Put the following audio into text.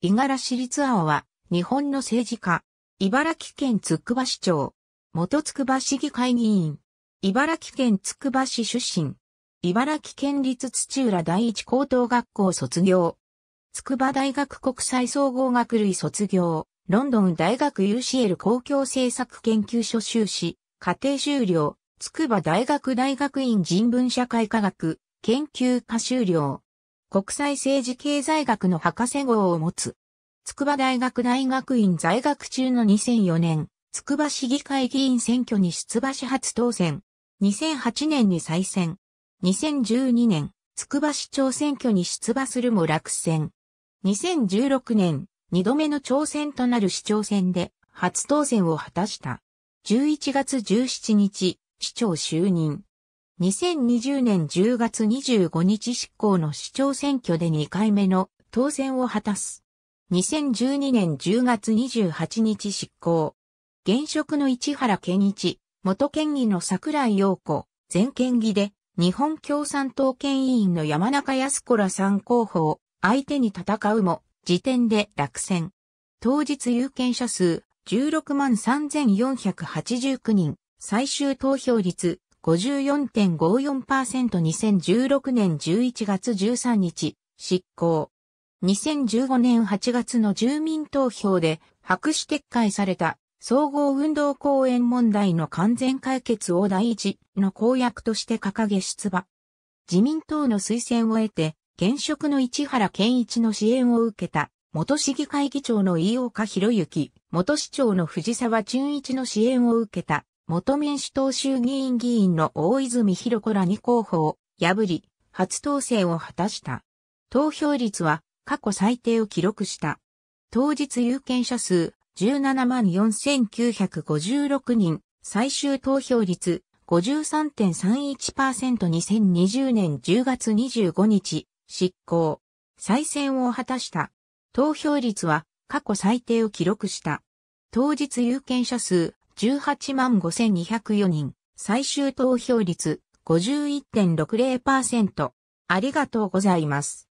五十嵐立青は、日本の政治家、茨城県つくば市長、元つくば市議会議員、茨城県つくば市出身、茨城県立土浦第一高等学校卒業、筑波大学国際総合学類卒業、ロンドン大学 UCL 公共政策研究所修士、家庭修了、筑波大学大学院人文社会科学、研究科修了。国際政治経済学の博士号を持つ。筑波大学大学院在学中の2004年、筑波市議会議員選挙に出馬し初当選。2008年に再選。2012年、筑波市長選挙に出馬するも落選。2016年、二度目の挑戦となる市長選で初当選を果たした。11月17日、市長就任。2020年10月25日執行の市長選挙で2回目の当選を果たす。2012年10月28日執行。現職の市原健一、元県議の桜井陽子、前県議で、日本共産党県委員の山中康子ら3候補を相手に戦うも、時点で落選。当日有権者数16万3489人、最終投票率 54.54%2016 年11月13日、執行。2015年8月の住民投票で白紙撤回された総合運動公園問題の完全解決を第一の公約として掲げ出馬。自民党の推薦を得て、現職の市原健一の支援を受けた、元市議会議長の飯岡博之、元市長の藤沢淳一の支援を受けた、元民主党衆議院議員の大泉博子らに候補を破り、初当選を果たした。投票率は過去最低を記録した。当日有権者数17万4956人、最終投票率 53.31%2020 年10月25日、執行。再選を果たした。投票率は過去最低を記録した。当日有権者数18万5204人、最終投票率51.60%。ありがとうございます。